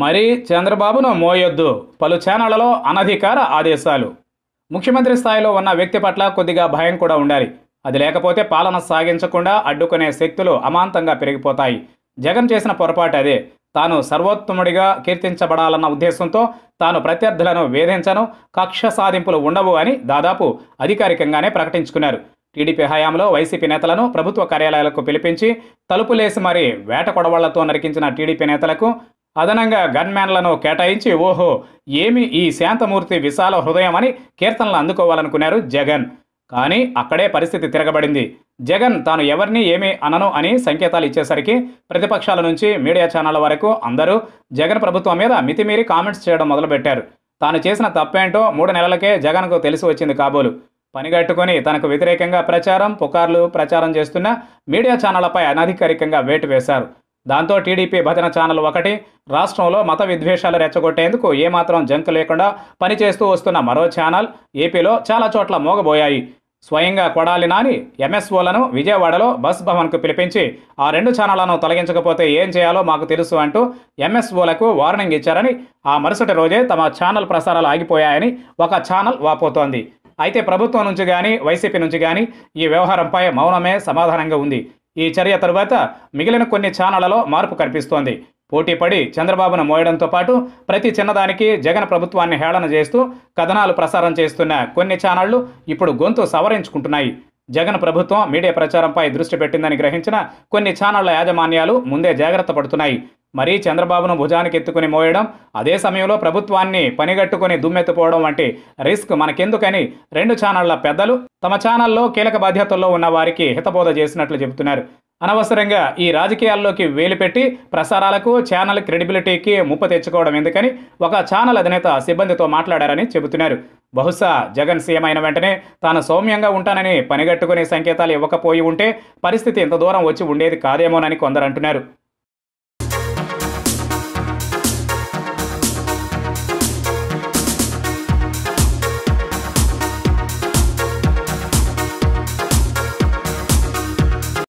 మరి చంద్రబాబును మోయొద్దు పలు ఛానళ్లలో అనధికార ఆదేశాలు ముఖ్యమంత్రి స్థాయిలో ఉన్న వ్యక్తి పట్ల కొద్దిగా భయం కూడా ఉండాలి అది లేకపోతే పాలన సాగించకుండా అడ్డుకునే శక్తులు అమాంతంగా పెరిగిపోతాయి జగన్ చేసిన పొరపాటు అదే తాను సర్వోత్తముడిగా కీర్తించబడాలన్న ఉద్దేశంతో తాను ప్రత్యర్థులను వేధించను కక్ష సాధింపులు ఉండవు అని దాదాపు అధికారికంగానే ప్రకటించుకున్నారు టీడీపీ హయాంలో వైసీపీ నేతలను ప్రభుత్వ కార్యాలయాలకు పిలిపించి తలుపులేసి మరీ వేట కొడవళ్లతో నరికించిన టీడీపీ నేతలకు అదనంగా గన్మ్యాన్లను కేటాయించి ఓహో ఏమి ఈ శాంతమూర్తి విశాల హృదయం అని కీర్తనలు అందుకోవాలనుకున్నారు జగన్ కానీ అక్కడే పరిస్థితి తిరగబడింది జగన్ తాను ఎవరిని ఏమి అనను అని సంకేతాలు ఇచ్చేసరికి ప్రతిపక్షాల నుంచి మీడియా ఛానళ్ల వరకు అందరూ జగన్ ప్రభుత్వం మీద మితిమీరి కామెంట్స్ చేయడం మొదలుపెట్టారు తాను చేసిన తప్పేంటో మూడు నెలలకే జగన్కు తెలిసి వచ్చింది కాబోలు పనిగట్టుకుని తనకు వ్యతిరేకంగా ప్రచారం పుకార్లు ప్రచారం చేస్తున్న మీడియా ఛానళ్లపై అనధికారికంగా వేటు వేశారు దాంతో టీడీపీ భజన ఛానల్ ఒకటి రాష్ట్రంలో మత విద్వేషాలు రెచ్చగొట్టేందుకు ఏమాత్రం జంక్ లేకుండా పనిచేస్తూ వస్తున్న మరో ఛానల్ ఏపీలో చాలా చోట్ల మోగబోయాయి స్వయంగా కొడాలి నాని ఎంఎస్ఓలను విజయవాడలో బస్ భవన్కు పిలిపించి ఆ రెండు ఛానళ్లను తొలగించకపోతే ఏం చేయాలో మాకు తెలుసు అంటూ ఎంఎస్ఓలకు వార్నింగ్ ఇచ్చారని ఆ మరుసటి రోజే తమ ఛానల్ ప్రసారాలు ఆగిపోయాయని ఒక ఛానల్ వాపోతోంది అయితే ప్రభుత్వం నుంచి కానీ వైసీపీ నుంచి కానీ ఈ వ్యవహారంపై మౌనమే సమాధానంగా ఉంది ఈ చర్య తరువాత మిగిలిన కొన్ని ఛానళ్లలో మార్పు కనిపిస్తోంది పోటీపడి చంద్రబాబును మోయడంతో పాటు ప్రతి చిన్నదానికి జగన్ ప్రభుత్వాన్ని హేళన చేస్తూ కథనాలు ప్రసారం చేస్తున్న కొన్ని ఛానళ్లు ఇప్పుడు గొంతు సవరించుకుంటున్నాయి జగన్ ప్రభుత్వం మీడియా ప్రచారంపై దృష్టి పెట్టిందని గ్రహించిన కొన్ని ఛానళ్ల యాజమాన్యాలు ముందే జాగ్రత్త పడుతున్నాయి మరీ చంద్రబాబును భుజానికి ఎత్తుకుని మోయడం అదే సమయంలో ప్రభుత్వాన్ని పనిగట్టుకుని దుమ్మెత్తుపోవడం వంటి రిస్క్ మనకెందుకని రెండు ఛానళ్ల పెద్దలు తమ ఛానల్లో కీలక బాధ్యతల్లో ఉన్న వారికి హితబోధ చేసినట్లు చెబుతున్నారు అనవసరంగా ఈ రాజకీయాల్లోకి వేలుపెట్టి ప్రసారాలకు ఛానల్ క్రెడిబిలిటీకి ముప్పు తెచ్చుకోవడం ఎందుకని ఒక ఛానల్ అధినేత సిబ్బందితో మాట్లాడారని చెబుతున్నారు బహుశా జగన్ సీఎం అయిన వెంటనే తాను సౌమ్యంగా ఉంటానని పనిగట్టుకునే సంకేతాలు ఇవ్వకపోయి ఉంటే పరిస్థితి ఇంత దూరం వచ్చి ఉండేది కాదేమోనని కొందరు అంటున్నారు